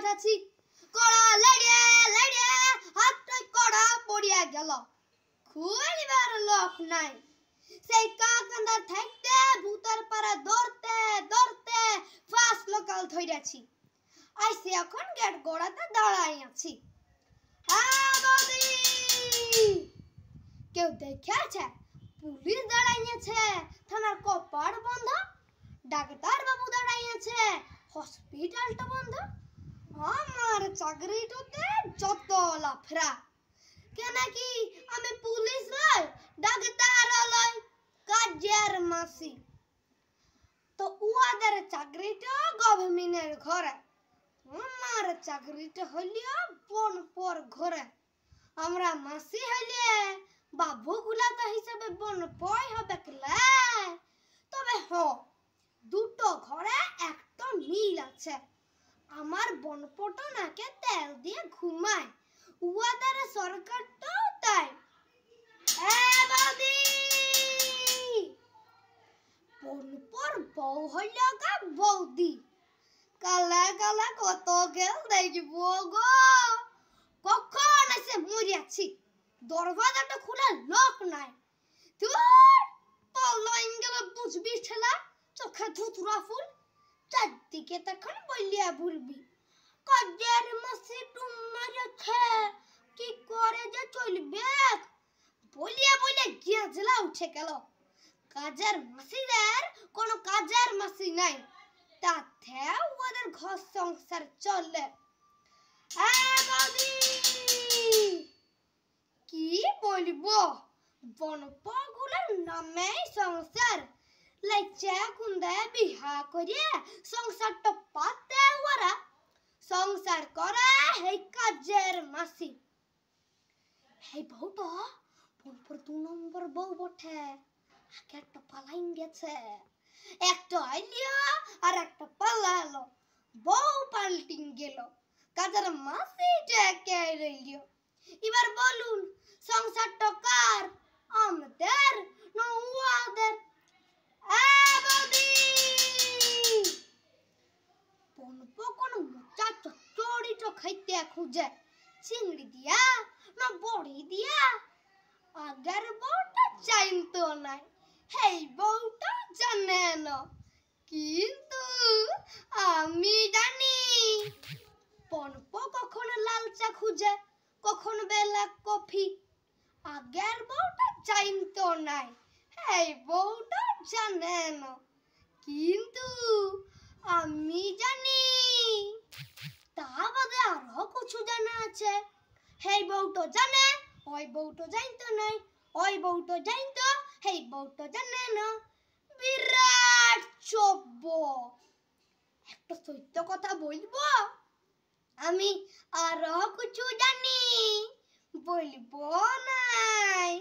কটাছি কড়া লেড়ে লেড়ে হাতটা কড়া পড়িয়া গেল খুলিবার লোক নাই সেই কাকান্দা থাকতে ভূতার পাড়া দৌড়তে দৌড়তে ফাঁস লোকাল ধইরাছি আইসি এখন গেট গোড়াতে দাঁড়াই আছি কেউ দেখেছে আছে পুলিশ দাঁড়াইছে থানার কপাট বন্ধ ডাক্তার বাবু দাঁড়াইছে হসপিটালটা বন্ধ আমার চাকরিটাতে যত লাফরা কেন কি আমি পুলিশ নই ডাক্তার লই কাজের মাসি তো উহাদের চাকরিটা গভর্নমেন্টের ঘরে আমার চাকরিটা হলিও বন পর ঘরে আমরা মাসি হলিয়ে বাবু তো হিসাবে বন পয় হবে তবে হ দুটো ঘরে একটা মিল আছে আমার বনপটনাকে তেল দিয়ে ঘুমায় উয়াদার তো তাই বনপর বউ হইল গা বৌদি কালা কালা কত গেল দেখব গো কখন এসে আছি দরজাটা খোলা লোক নাই তুই তোর লাইন বুঝবি ঠেলা চোখে ধুতুরা ফুল চারদিকে তখন বলিয়া ভুলবি কজের মাসি তোমার আছে কি করে যে চলবে বলিয়া বলিয়া গিয়াজলা উঠে গেল কাজের মাসিদের কোনো কাজের মাসি নাই তাতে ওদের ঘর সংসার চলে কি বলবো বনপগুলোর নামে সংসার লাইচা কুন্দায় বিহ হা করে সংসারটা পাতে ওরা সংসার করে হেই কাজের মাসি হেই বউটা বোনপুর দু নম্বর বউ বটে আগে একটা পালাইন গেছে একটা আইলিয়া আর একটা পালালো বউ পাল্টিং গেল কাজের মাসিটা কে রইলিও দিয়া খুঁজে চিংড়ি দিয়া না বড়ি দিয়া আগের বউটা জানতো নাই হেই বউটা জানে না কিন্তু আমি জানি পনপ কখন লাল চা খুঁজে কখন বেলা কফি আগের বউটা জানতো নাই হেই বউটা জানে না কি জানে ওই বউটো জানতো নাই ওই বউটো জানতো হেই বউটো জানে না বিরাট চব্ব একটা সত্য কথা বলবো আমি আর কিছু জানি বলব নাই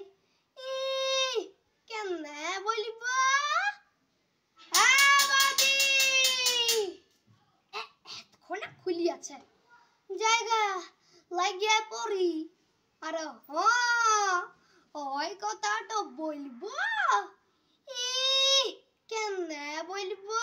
কেন বলব এতক্ষণে খুলি আছে জায়গা লাগিয়ে পড়ি আর ওই কথাটা বলবো ই কেন বলবো